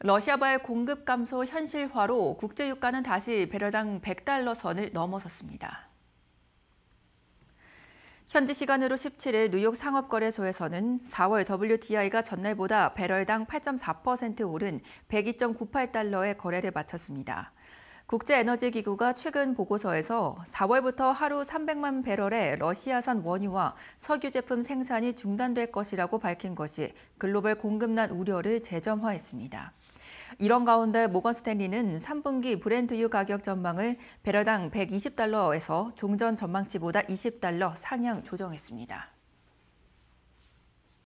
러시아발 공급 감소 현실화로 국제 유가는 다시 배럴당 100달러 선을 넘어섰습니다. 현지 시간으로 17일 뉴욕 상업거래소에서는 4월 WTI가 전날보다 배럴당 8.4% 오른 102.98달러의 거래를 마쳤습니다. 국제에너지기구가 최근 보고서에서 4월부터 하루 300만 배럴의 러시아산 원유와 석유 제품 생산이 중단될 것이라고 밝힌 것이 글로벌 공급난 우려를 재점화했습니다. 이런 가운데 모건 스탠리는 3분기 브렌트유 가격 전망을 배럴당 120달러에서 종전 전망치보다 20달러 상향 조정했습니다.